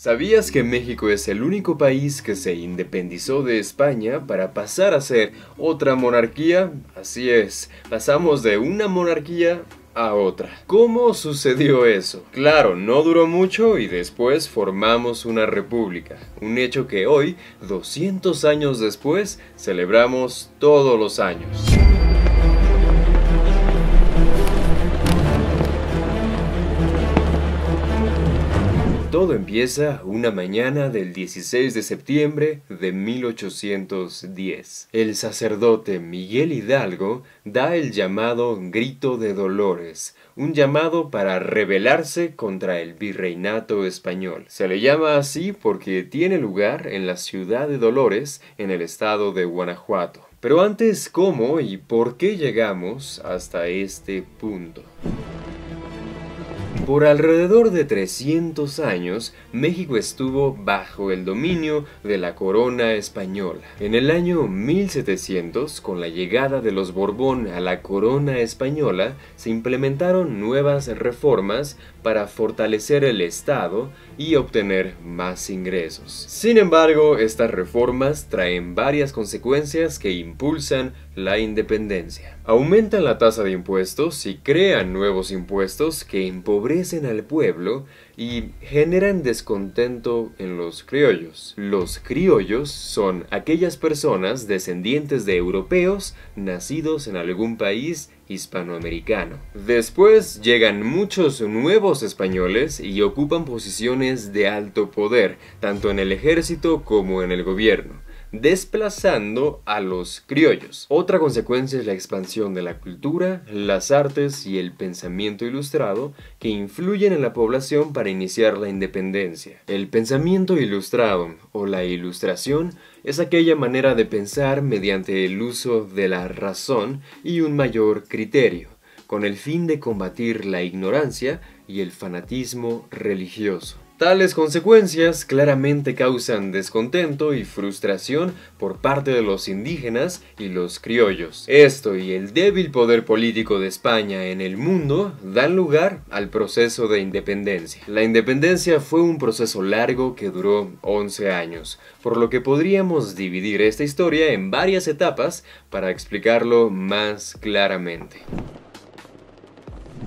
¿Sabías que México es el único país que se independizó de España para pasar a ser otra monarquía? Así es, pasamos de una monarquía a otra. ¿Cómo sucedió eso? Claro, no duró mucho y después formamos una república, un hecho que hoy, 200 años después, celebramos todos los años. Todo empieza una mañana del 16 de septiembre de 1810. El sacerdote Miguel Hidalgo da el llamado Grito de Dolores, un llamado para rebelarse contra el virreinato español. Se le llama así porque tiene lugar en la ciudad de Dolores, en el estado de Guanajuato. Pero antes, ¿cómo y por qué llegamos hasta este punto? Por alrededor de 300 años, México estuvo bajo el dominio de la corona española. En el año 1700, con la llegada de los Borbón a la corona española, se implementaron nuevas reformas para fortalecer el Estado y obtener más ingresos. Sin embargo, estas reformas traen varias consecuencias que impulsan la independencia. Aumentan la tasa de impuestos y crean nuevos impuestos que empobrecen al pueblo y generan descontento en los criollos. Los criollos son aquellas personas descendientes de europeos nacidos en algún país hispanoamericano. Después llegan muchos nuevos españoles y ocupan posiciones de alto poder, tanto en el ejército como en el gobierno desplazando a los criollos. Otra consecuencia es la expansión de la cultura, las artes y el pensamiento ilustrado que influyen en la población para iniciar la independencia. El pensamiento ilustrado o la ilustración es aquella manera de pensar mediante el uso de la razón y un mayor criterio, con el fin de combatir la ignorancia y el fanatismo religioso. Tales consecuencias claramente causan descontento y frustración por parte de los indígenas y los criollos. Esto y el débil poder político de España en el mundo dan lugar al proceso de independencia. La independencia fue un proceso largo que duró 11 años, por lo que podríamos dividir esta historia en varias etapas para explicarlo más claramente.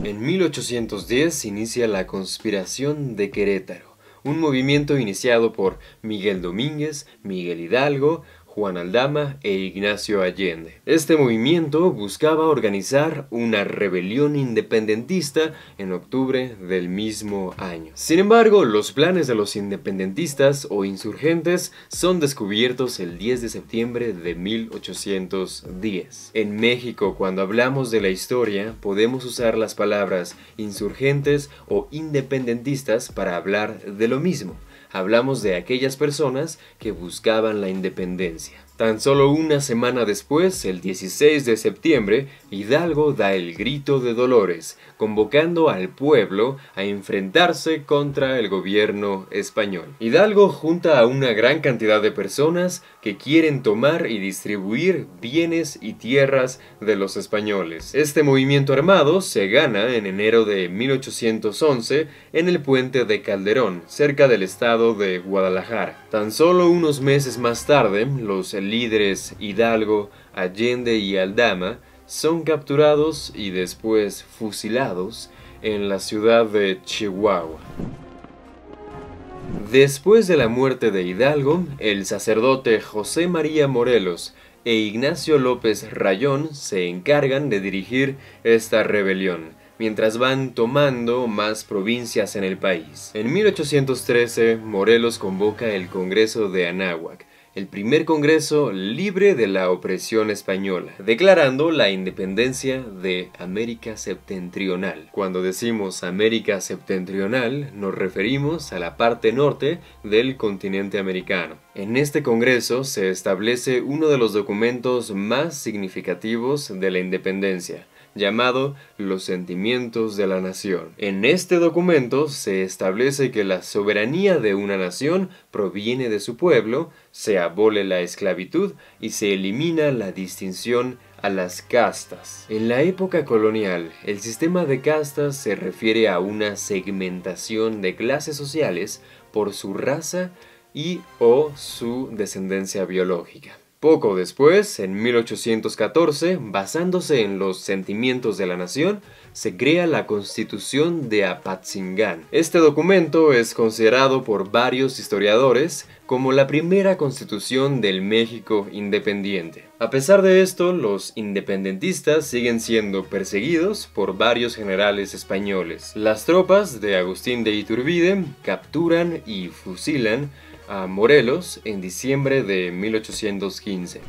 En 1810 inicia la conspiración de Querétaro, un movimiento iniciado por Miguel Domínguez, Miguel Hidalgo, Juan Aldama e Ignacio Allende. Este movimiento buscaba organizar una rebelión independentista en octubre del mismo año. Sin embargo, los planes de los independentistas o insurgentes son descubiertos el 10 de septiembre de 1810. En México, cuando hablamos de la historia, podemos usar las palabras insurgentes o independentistas para hablar de lo mismo. Hablamos de aquellas personas que buscaban la independencia. Tan solo una semana después, el 16 de septiembre, Hidalgo da el grito de Dolores, convocando al pueblo a enfrentarse contra el gobierno español. Hidalgo junta a una gran cantidad de personas que quieren tomar y distribuir bienes y tierras de los españoles. Este movimiento armado se gana en enero de 1811 en el puente de Calderón, cerca del estado de Guadalajara. Tan solo unos meses más tarde, los líderes Hidalgo, Allende y Aldama son capturados y después fusilados en la ciudad de Chihuahua. Después de la muerte de Hidalgo, el sacerdote José María Morelos e Ignacio López Rayón se encargan de dirigir esta rebelión mientras van tomando más provincias en el país. En 1813, Morelos convoca el Congreso de Anáhuac, el primer Congreso libre de la opresión española, declarando la independencia de América Septentrional. Cuando decimos América Septentrional, nos referimos a la parte norte del continente americano. En este Congreso se establece uno de los documentos más significativos de la independencia, llamado Los sentimientos de la nación. En este documento se establece que la soberanía de una nación proviene de su pueblo, se abole la esclavitud y se elimina la distinción a las castas. En la época colonial, el sistema de castas se refiere a una segmentación de clases sociales por su raza y o su descendencia biológica. Poco después, en 1814, basándose en los sentimientos de la nación, se crea la Constitución de Apatzingán. Este documento es considerado por varios historiadores como la primera constitución del México independiente. A pesar de esto, los independentistas siguen siendo perseguidos por varios generales españoles. Las tropas de Agustín de Iturbide capturan y fusilan Morelos en diciembre de 1815.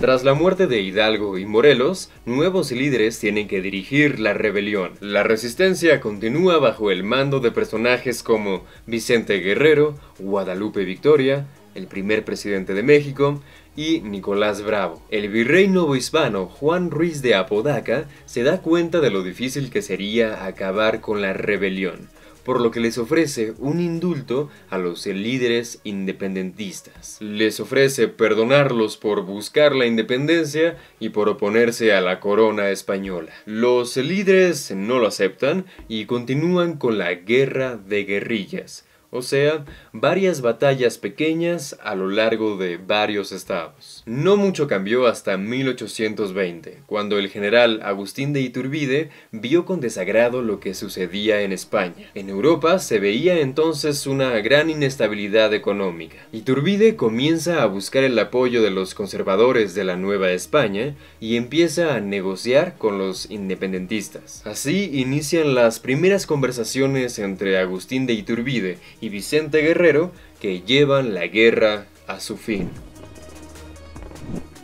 Tras la muerte de Hidalgo y Morelos, nuevos líderes tienen que dirigir la rebelión. La resistencia continúa bajo el mando de personajes como Vicente Guerrero, Guadalupe Victoria, el primer presidente de México, y Nicolás Bravo. El virrey hispano Juan Ruiz de Apodaca se da cuenta de lo difícil que sería acabar con la rebelión por lo que les ofrece un indulto a los líderes independentistas. Les ofrece perdonarlos por buscar la independencia y por oponerse a la corona española. Los líderes no lo aceptan y continúan con la guerra de guerrillas o sea, varias batallas pequeñas a lo largo de varios estados. No mucho cambió hasta 1820, cuando el general Agustín de Iturbide vio con desagrado lo que sucedía en España. En Europa se veía entonces una gran inestabilidad económica. Iturbide comienza a buscar el apoyo de los conservadores de la Nueva España y empieza a negociar con los independentistas. Así inician las primeras conversaciones entre Agustín de Iturbide y Vicente Guerrero que llevan la guerra a su fin.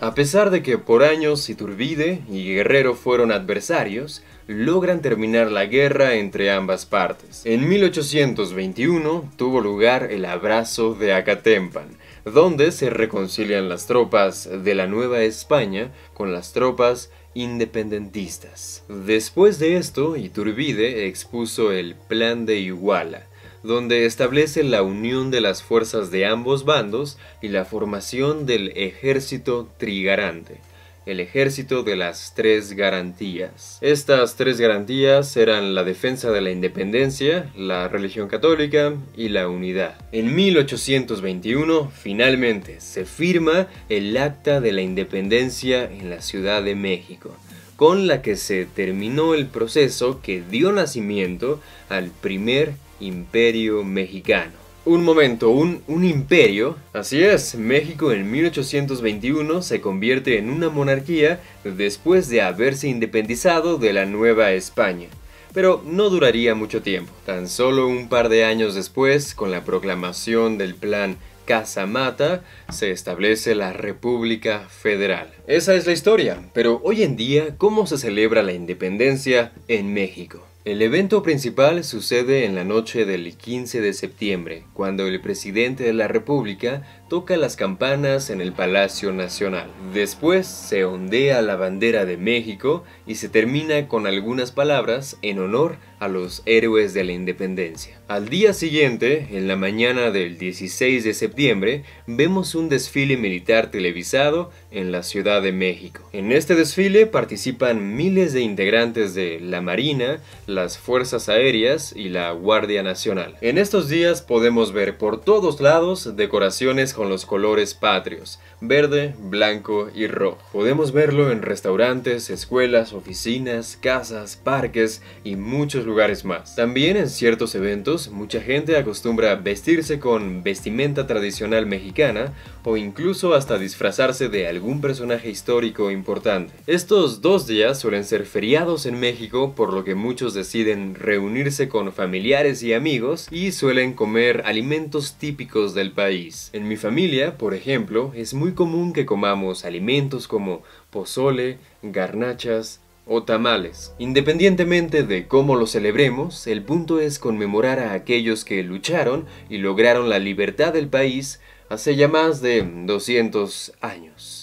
A pesar de que por años Iturbide y Guerrero fueron adversarios, logran terminar la guerra entre ambas partes. En 1821 tuvo lugar el abrazo de Acatempan, donde se reconcilian las tropas de la Nueva España con las tropas independentistas. Después de esto, Iturbide expuso el Plan de Iguala, donde establece la unión de las fuerzas de ambos bandos y la formación del ejército trigarante, el ejército de las tres garantías. Estas tres garantías eran la defensa de la independencia, la religión católica y la unidad. En 1821 finalmente se firma el Acta de la Independencia en la Ciudad de México con la que se terminó el proceso que dio nacimiento al primer imperio mexicano. Un momento, un, imperio. Así es, México en 1821 se convierte en una monarquía después de haberse independizado de la Nueva España. Pero no duraría mucho tiempo. Tan solo un par de años después, con la proclamación del Plan Casamata se establece la República Federal. Esa es la historia, pero hoy en día, ¿cómo se celebra la independencia en México? El evento principal sucede en la noche del 15 de septiembre, cuando el presidente de la República toca las campanas en el Palacio Nacional. Después se ondea la bandera de México y se termina con algunas palabras en honor a los héroes de la independencia. Al día siguiente, en la mañana del 16 de septiembre, vemos un desfile militar televisado en la Ciudad de México. En este desfile participan miles de integrantes de la Marina, las Fuerzas Aéreas y la Guardia Nacional. En estos días podemos ver por todos lados decoraciones los colores patrios, verde, blanco y rojo. Podemos verlo en restaurantes, escuelas, oficinas, casas, parques y muchos lugares más. También en ciertos eventos, mucha gente acostumbra vestirse con vestimenta tradicional mexicana o incluso hasta disfrazarse de algún personaje histórico importante. Estos dos días suelen ser feriados en México, por lo que muchos deciden reunirse con familiares y amigos y suelen comer alimentos típicos del país. En mi familia familia, por ejemplo, es muy común que comamos alimentos como pozole, garnachas o tamales. Independientemente de cómo lo celebremos, el punto es conmemorar a aquellos que lucharon y lograron la libertad del país hace ya más de 200 años.